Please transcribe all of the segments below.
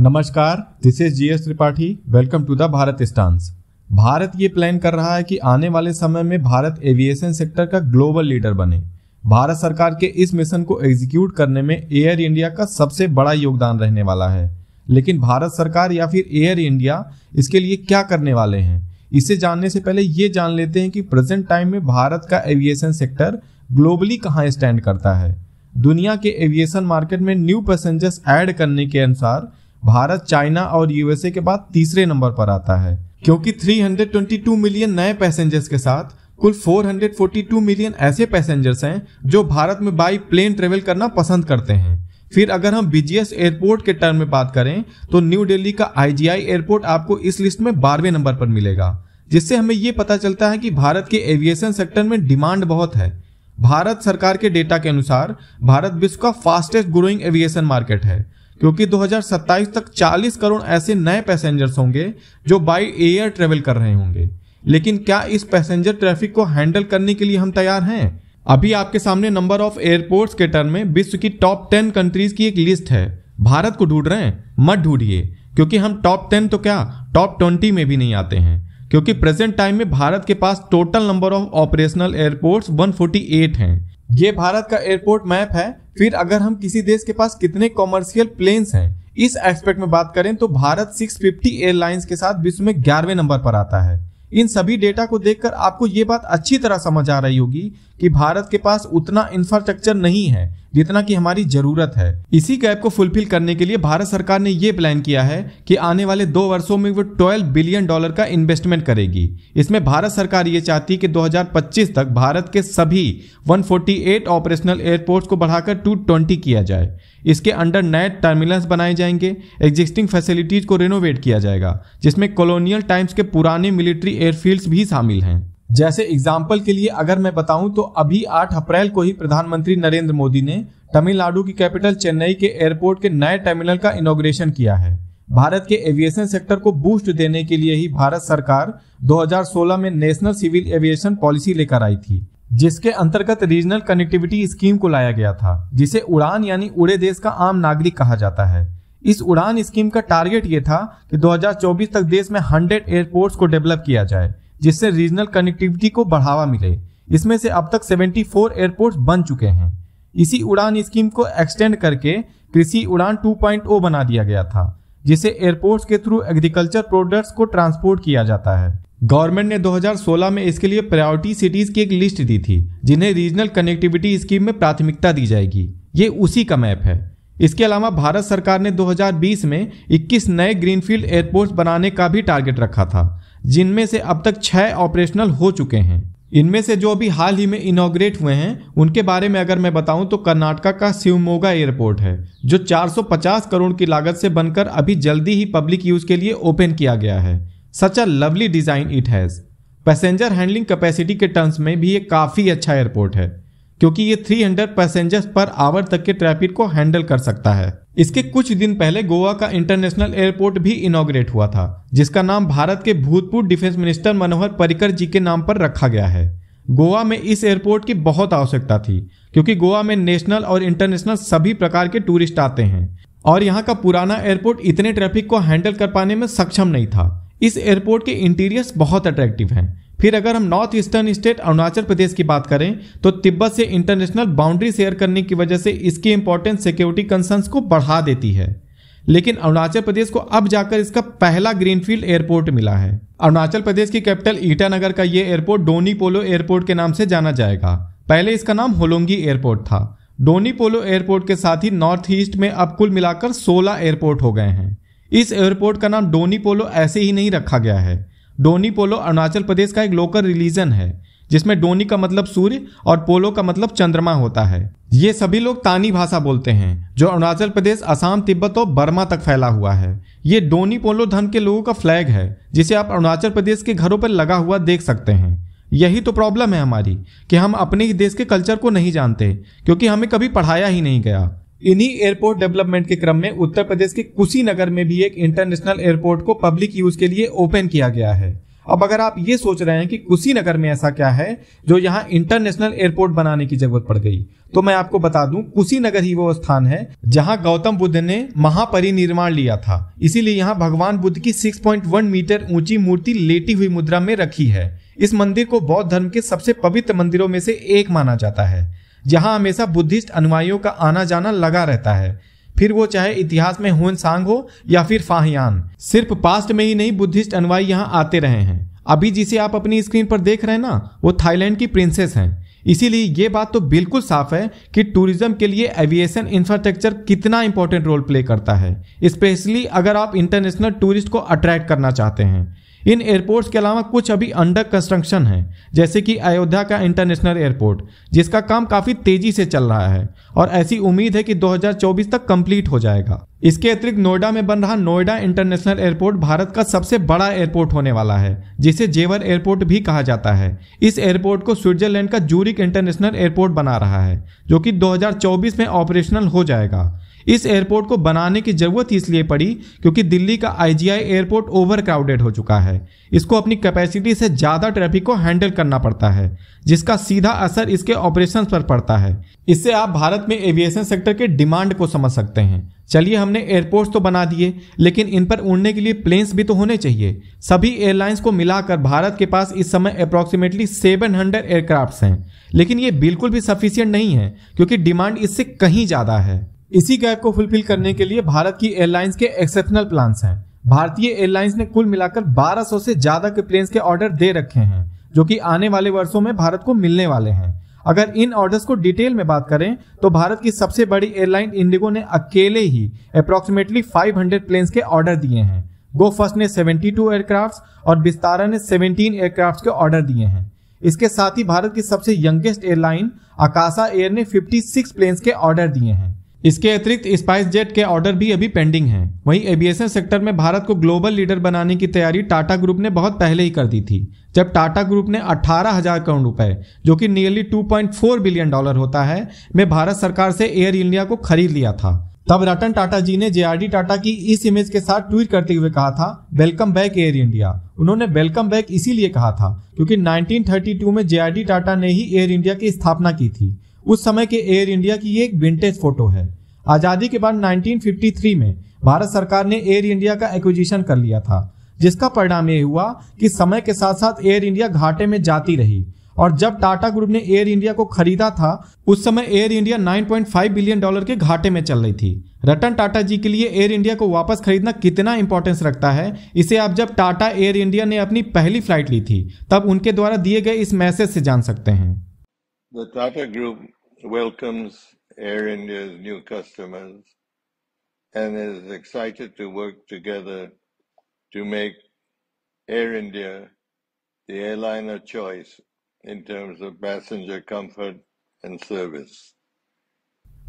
नमस्कार this is G S Tripathi welcome to the Bharat stance Bharat ये plan कर रहा है कि आने वाले समय में भारत एविएशन सेक्टर का ग्लोबल लीडर बने भारत सरकार के इस मिशन को एग्जीक्यूट करने में एयर इंडिया का सबसे बड़ा योगदान रहने वाला है लेकिन भारत सरकार या फिर एयर इंडिया इसके लिए क्या करने वाले हैं इसे जानने से पहले ये जान लेते हैं कि प्रेजेंट टाइम में भारत का एविएशन सेक्टर ग्लोबली कहाँ स्टैंड करता है दुनिया के एविएशन मार्केट में न्यू पैसेंजर्स ऐड करने के अनुसार भारत चाइना और यूएसए के बाद तीसरे नंबर पर आता है क्योंकि 322 मिलियन नए पैसेंजर्स के साथ कुल 442 मिलियन ऐसे पैसेंजर्स हैं जो भारत में बाई प्लेन ट्रेवल करना पसंद करते हैं फिर अगर हम बीजीएस एयरपोर्ट के टर्म में बात करें तो न्यू दिल्ली का आईजीआई एयरपोर्ट आपको इस लिस्ट में बारहवें नंबर पर मिलेगा जिससे हमें ये पता चलता है कि भारत के एविएशन सेक्टर में डिमांड बहुत है भारत सरकार के डेटा के अनुसार भारत विश्व का फास्टेस्ट ग्रोइंग एविएशन मार्केट है क्योंकि 2027 तक 40 करोड़ ऐसे नए पैसेंजर्स होंगे जो बाई एयर ट्रेवल कर रहे होंगे लेकिन क्या इस पैसेंजर ट्रैफिक को हैंडल करने के लिए हम तैयार हैं अभी आपके सामने नंबर ऑफ एयरपोर्ट्स के टर्म में विश्व की टॉप टेन कंट्रीज की एक लिस्ट है भारत को ढूंढ रहे हैं मत ढूंढिए क्योंकि हम टॉप टेन तो क्या टॉप ट्वेंटी में भी नहीं आते हैं क्योंकि प्रेजेंट टाइम में भारत के पास total number of operational airports 148 हैं ये भारत का एयरपोर्ट मैप है फिर अगर हम किसी देश के पास कितने कॉमर्शियल प्लेन्स हैं इस एस्पेक्ट में बात करें तो भारत 650 एयरलाइंस के साथ विश्व में ग्यारहवें नंबर पर आता है इन सभी डेटा को देखकर आपको ये बात अच्छी तरह समझ आ रही होगी कि भारत के पास उतना इंफ्रास्ट्रक्चर नहीं है जितना की हमारी जरूरत है इसी गैप को फुलफिल करने के लिए भारत सरकार ने यह प्लान किया है कि आने वाले दो वर्षों में वो ट्वेल्व बिलियन डॉलर का इन्वेस्टमेंट करेगी इसमें भारत सरकार ये चाहती है कि 2025 तक भारत के सभी 148 ऑपरेशनल एयरपोर्ट्स को बढ़ाकर 220 किया जाए इसके अंडर नए टर्मिनल्स बनाए जाएंगे एग्जिस्टिंग फैसिलिटीज को रिनोवेट किया जाएगा जिसमें कॉलोनियल टाइम्स के पुराने मिलिट्री एयरफील्ड्स भी शामिल हैं जैसे एग्जाम्पल के लिए अगर मैं बताऊं तो अभी 8 अप्रैल को ही प्रधानमंत्री नरेंद्र मोदी ने तमिलनाडु की कैपिटल चेन्नई के एयरपोर्ट के नए टर्मिनल का इनोग्रेशन किया है भारत के एविएशन सेक्टर को बूस्ट देने के लिए ही भारत सरकार 2016 में नेशनल सिविल एविएशन पॉलिसी लेकर आई थी जिसके अंतर्गत रीजनल कनेक्टिविटी स्कीम को लाया गया था जिसे उड़ान यानी उड़े देश का आम नागरिक कहा जाता है इस उड़ान स्कीम का टारगेट ये था कि 2024 तक देश में 100 एयरपोर्ट्स को डेवलप किया जाए जिससे रीजनल कनेक्टिविटी को बढ़ावा मिले इसमें से अब तक 74 एयरपोर्ट्स बन चुके हैं इसी उड़ान स्कीम को एक्सटेंड करके कृषि उड़ान 2.0 बना दिया गया था जिसे एयरपोर्ट्स के थ्रू एग्रीकल्चर प्रोडक्ट्स को ट्रांसपोर्ट किया जाता है गवर्नमेंट ने 2016 में इसके लिए प्रायोरिटी सिटीज की एक लिस्ट दी थी जिन्हें रीजनल कनेक्टिविटी स्कीम में प्राथमिकता दी जाएगी ये उसी का मैप है इसके अलावा भारत सरकार ने 2020 में 21 नए ग्रीनफील्ड एयरपोर्ट्स बनाने का भी टारगेट रखा था जिनमें से अब तक छः ऑपरेशनल हो चुके हैं इनमें से जो अभी हाल ही में इनाग्रेट हुए हैं उनके बारे में अगर मैं बताऊं तो कर्नाटका का शिवमोगा एयरपोर्ट है जो 450 करोड़ की लागत से बनकर अभी जल्दी ही पब्लिक यूज के लिए ओपन किया गया है such a lovely design it has passenger handling capacity के टर्म्स में भी ये काफ़ी अच्छा एयरपोर्ट है क्योंकि ये 300 पैसेंजर्स पर आवर तक के ट्रैफिक को हैंडल कर सकता है इसके कुछ दिन पहले गोवा का इंटरनेशनल एयरपोर्ट भी इनोग्रेट हुआ था जिसका नाम भारत के भूतपूर्व डिफेंस मिनिस्टर मनोहर परिकर जी के नाम पर रखा गया है गोवा में इस एयरपोर्ट की बहुत आवश्यकता थी क्योंकि गोवा में नेशनल और इंटरनेशनल सभी प्रकार के टूरिस्ट आते हैं और यहाँ का पुराना एयरपोर्ट इतने ट्रैफिक को हैंडल कर पाने में सक्षम नहीं था इस एयरपोर्ट के इंटीरियर्स बहुत अट्रैक्टिव हैं फिर अगर हम north eastern state Arunachal Pradesh की बात करें तो तिब्बत से इंटरनेशनल बाउंड्री शेयर करने की वजह से इसकी इंपॉर्टेंस सिक्योरिटी कंसर्न्स को बढ़ा देती है लेकिन अरुणाचल प्रदेश को अब जाकर इसका पहला ग्रीनफील्ड एयरपोर्ट मिला है अरुणाचल प्रदेश की कैपिटल ईटानगर का ये एयरपोर्ट डोनी पोलो एयरपोर्ट के नाम से जाना जाएगा पहले इसका नाम होलोंगी एयरपोर्ट था डोनी पोलो एयरपोर्ट के साथ ही नॉर्थ ईस्ट में अब कुल मिलाकर 16 एयरपोर्ट हो गए हैं इस एयरपोर्ट का नाम डोनी पोलो ऐसे ही नहीं रखा गया है डोनी पोलो अरुणाचल प्रदेश का एक लोकल रिलीजन है जिसमें डोनी का मतलब सूर्य और पोलो का मतलब चंद्रमा होता है ये सभी लोग तानी भाषा बोलते हैं जो अरुणाचल प्रदेश असम तिब्बत और बर्मा तक फैला हुआ है ये डोनी पोलो धर्म के लोगों का फ्लैग है जिसे आप अरुणाचल प्रदेश के घरों पर लगा हुआ देख सकते हैं यही तो प्रॉब्लम है हमारी कि हम अपने ही देश के कल्चर को नहीं जानते क्योंकि हमें कभी पढ़ाया ही नहीं गया इन्हीं एयरपोर्ट डेवलपमेंट के क्रम में उत्तर प्रदेश के कुशीनगर में भी एक इंटरनेशनल एयरपोर्ट को पब्लिक यूज के लिए ओपन किया गया है अब अगर आप ये सोच रहे हैं कि कुशीनगर में ऐसा क्या है जो यहाँ इंटरनेशनल एयरपोर्ट बनाने की जरूरत पड़ गई तो मैं आपको बता दूं कुशीनगर ही वो स्थान है जहां गौतम बुद्ध ने महापरिनिर्वाण लिया था इसीलिए यहाँ भगवान बुद्ध की 6.1 मीटर ऊंची मूर्ति लेटी हुई मुद्रा में रखी है इस मंदिर को बौद्ध धर्म के सबसे पवित्र मंदिरों में से एक माना जाता है जहां हमेशा बुद्धिस्ट अनुयायियों का आना जाना लगा रहता है फिर वो चाहे इतिहास में हुन सांग हो या फिर फाहियान सिर्फ पास्ट में ही नहीं बुद्धिस्ट अनुयायी यहाँ आते रहे हैं अभी जिसे आप अपनी स्क्रीन पर देख रहे हैं ना वो थाईलैंड की प्रिंसेस हैं इसीलिए ये बात तो बिल्कुल साफ है कि टूरिज्म के लिए एविएशन इंफ्रास्ट्रक्चर कितना इंपॉर्टेंट रोल प्ले करता है स्पेशली अगर आप इंटरनेशनल टूरिस्ट को अट्रैक्ट करना चाहते हैं इन एयरपोर्ट्स के अलावा कुछ अभी अंडर कंस्ट्रक्शन हैं जैसे कि अयोध्या का इंटरनेशनल एयरपोर्ट जिसका काम काफ़ी तेज़ी से चल रहा है और ऐसी उम्मीद है कि 2024 तक कंप्लीट हो जाएगा इसके अतिरिक्त नोएडा में बन रहा नोएडा इंटरनेशनल एयरपोर्ट भारत का सबसे बड़ा एयरपोर्ट होने वाला है जिसे जेवर एयरपोर्ट भी कहा जाता है इस एयरपोर्ट को स्विट्जरलैंड का जूरिक इंटरनेशनल एयरपोर्ट बना रहा है जो कि 2024 में ऑपरेशनल हो जाएगा इस एयरपोर्ट को बनाने की ज़रूरत इसलिए पड़ी क्योंकि दिल्ली का आई एयरपोर्ट ओवर क्राउडेड हो चुका है इसको अपनी कैपेसिटी से ज़्यादा ट्रैफिक को हैंडल करना पड़ता है जिसका सीधा असर इसके ऑपरेशन पर पड़ता है इससे आप भारत में एविएशन सेक्टर के डिमांड को समझ सकते हैं चलिए हमने एयरपोर्ट्स तो बना दिए लेकिन इन पर उड़ने के लिए प्लेन्स भी तो होने चाहिए सभी एयरलाइंस को मिलाकर भारत के पास इस समय अप्रॉक्सीमेटली 700 एयरक्राफ्ट्स हैं लेकिन ये बिल्कुल भी सफिशियंट नहीं है क्योंकि डिमांड इससे कहीं ज़्यादा है इसी गैप को फुलफिल करने के लिए भारत की एयरलाइंस के एक्सेप्शनल प्लान्स हैं भारतीय एयरलाइंस ने कुल मिलाकर 1200 से ज्यादा के प्लेन के ऑर्डर दे रखे हैं जो कि आने वाले वर्षों में भारत को मिलने वाले हैं अगर इन ऑर्डर्स को डिटेल में बात करें तो भारत की सबसे बड़ी एयरलाइन इंडिगो ने अकेले ही अप्रोक्सीमेटली 500 प्लेन्स के ऑर्डर दिए हैं गो फर्स्ट ने 72 एयरक्राफ्ट और बिस्तारा ने 17 एयरक्राफ्ट के ऑर्डर दिए हैं इसके साथ ही भारत की सबसे यंगेस्ट एयरलाइन आकाशा एयर ने 56 प्लेन्स के ऑर्डर दिए हैं इसके अतिरिक्त स्पाइस जेट के ऑर्डर भी अभी पेंडिंग हैं। वहीं एविएशन सेक्टर में भारत को ग्लोबल लीडर बनाने की तैयारी टाटा ग्रुप ने बहुत पहले ही कर दी थी जब टाटा ग्रुप ने अठारह हजार करोड़ रुपए जो कि नियरली 2.4 बिलियन डॉलर होता है में भारत सरकार से एयर इंडिया को खरीद लिया था तब रतन टाटा जी ने जे टाटा की इस इमेज के साथ ट्वीट करते हुए कहा था वेलकम बैक एयर इंडिया उन्होंने वेलकम बैक इसीलिए कहा था क्योंकि 1932 में जे टाटा ने ही एयर इंडिया की स्थापना की थी उस समय के एयर इंडिया की ये एक विंटेज फोटो है आज़ादी के बाद 1953 में भारत सरकार ने एयर इंडिया का एक्विजिशन कर लिया था जिसका परिणाम ये हुआ कि समय के साथ साथ एयर इंडिया घाटे में जाती रही और जब टाटा ग्रुप ने एयर इंडिया को खरीदा था उस समय एयर इंडिया 9.5 बिलियन डॉलर के घाटे में चल रही थी रतन टाटा जी के लिए एयर इंडिया को वापस खरीदना कितना इंपॉर्टेंस रखता है इसे आप जब टाटा एयर इंडिया ने अपनी पहली फ्लाइट ली थी तब उनके द्वारा दिए गए इस मैसेज से जान सकते हैं The Tata Group welcomes Air India's new customers and is excited to work together to make Air India the airline of choice in terms of passenger comfort and service.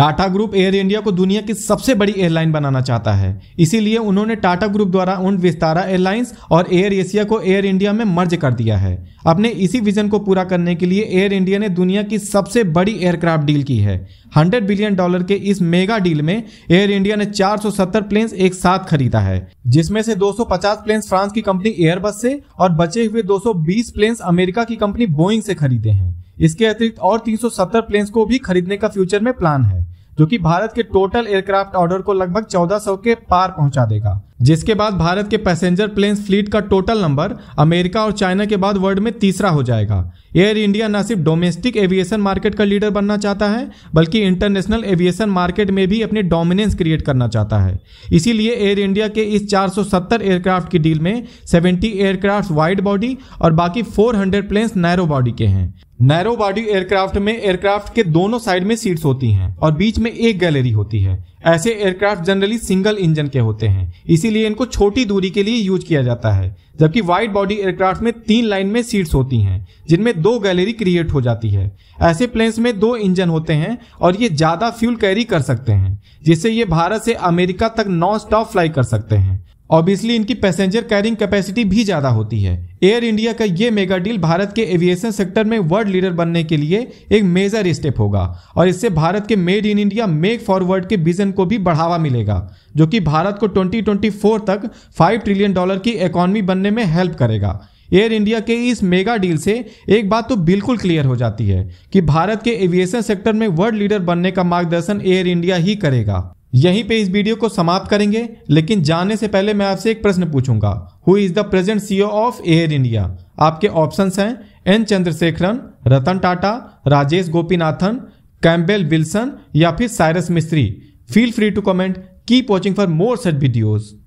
Tata group Air India को दुनिया की सबसे बड़ी airline बनाना चाहता है इसीलिए उन्होंने Tata group द्वारा उन विस्तारा एयरलाइंस और एयर एशिया को एयर इंडिया में मर्ज कर दिया है अपने इसी विजन को पूरा करने के लिए एयर इंडिया ने दुनिया की सबसे बड़ी एयरक्राफ्ट डील की है 100 बिलियन डॉलर के इस मेगा डील में एयर इंडिया ने 470 प्लेन्स एक साथ खरीदा है जिसमें से 250 प्लेन्स फ्रांस की कंपनी एयरबस से और बचे हुए 220 प्लेन्स अमेरिका की कंपनी बोइंग से खरीदे हैं इसके अतिरिक्त और 370 प्लेन्स को भी खरीदने का फ्यूचर में प्लान है जो कि भारत के टोटल एयरक्राफ्ट ऑर्डर को लगभग 1400 के पार पहुंचा देगा जिसके बाद भारत के पैसेंजर प्लेन फ्लीट का टोटल नंबर अमेरिका और चाइना के बाद वर्ल्ड में तीसरा हो जाएगा एयर इंडिया न सिर्फ डोमेस्टिक एविएशन मार्केट का लीडर बनना चाहता है बल्कि इंटरनेशनल एविएशन मार्केट में भी अपनी डोमिनेंस क्रिएट करना चाहता है इसीलिए एयर इंडिया के इस 470 एयरक्राफ्ट की डील में 70 एयरक्राफ्ट वाइड बॉडी और बाकी 400 हंड्रेड प्लेन्स नैरो बॉडी के हैं नैरो बॉडी एयरक्राफ्ट में एयरक्राफ्ट के दोनों साइड में सीट्स होती हैं और बीच में एक गैलरी होती है ऐसे एयरक्राफ्ट जनरली सिंगल इंजन के होते हैं इसीलिए इनको छोटी दूरी के लिए यूज किया जाता है जबकि वाइड बॉडी एयरक्राफ्ट में तीन लाइन में सीट्स होती हैं जिनमें दो गैलरी क्रिएट हो जाती है ऐसे प्लेन्स में दो इंजन होते हैं और ये ज्यादा फ्यूल कैरी कर सकते हैं जिससे ये भारत से अमेरिका तक नॉन स्टॉप फ्लाई कर सकते हैं ऑब्वियसली इनकी पैसेंजर कैरिंग कैपेसिटी भी ज़्यादा होती है एयर इंडिया का ये मेगा डील भारत के एविएशन सेक्टर में वर्ल्ड लीडर बनने के लिए एक मेजर स्टेप होगा और इससे भारत के made in India make forward के विजन को भी बढ़ावा मिलेगा जो कि भारत को 2024 तक 5 ट्रिलियन डॉलर की इकोनॉमी बनने में हेल्प करेगा एयर इंडिया के इस मेगा डील से एक बात तो बिल्कुल क्लियर हो जाती है कि भारत के एविएशन सेक्टर में वर्ल्ड लीडर बनने का मार्गदर्शन एयर इंडिया ही करेगा यहीं पे इस वीडियो को समाप्त करेंगे लेकिन जाने से पहले मैं आपसे एक प्रश्न पूछूंगा who is the present CEO of Air India आपके ऑप्शंस हैं N Chandrasekaran Ratan Tata Rajesh Gopinathan Campbell Wilson या फिर Cyrus Mistry feel free to comment keep watching for more such videos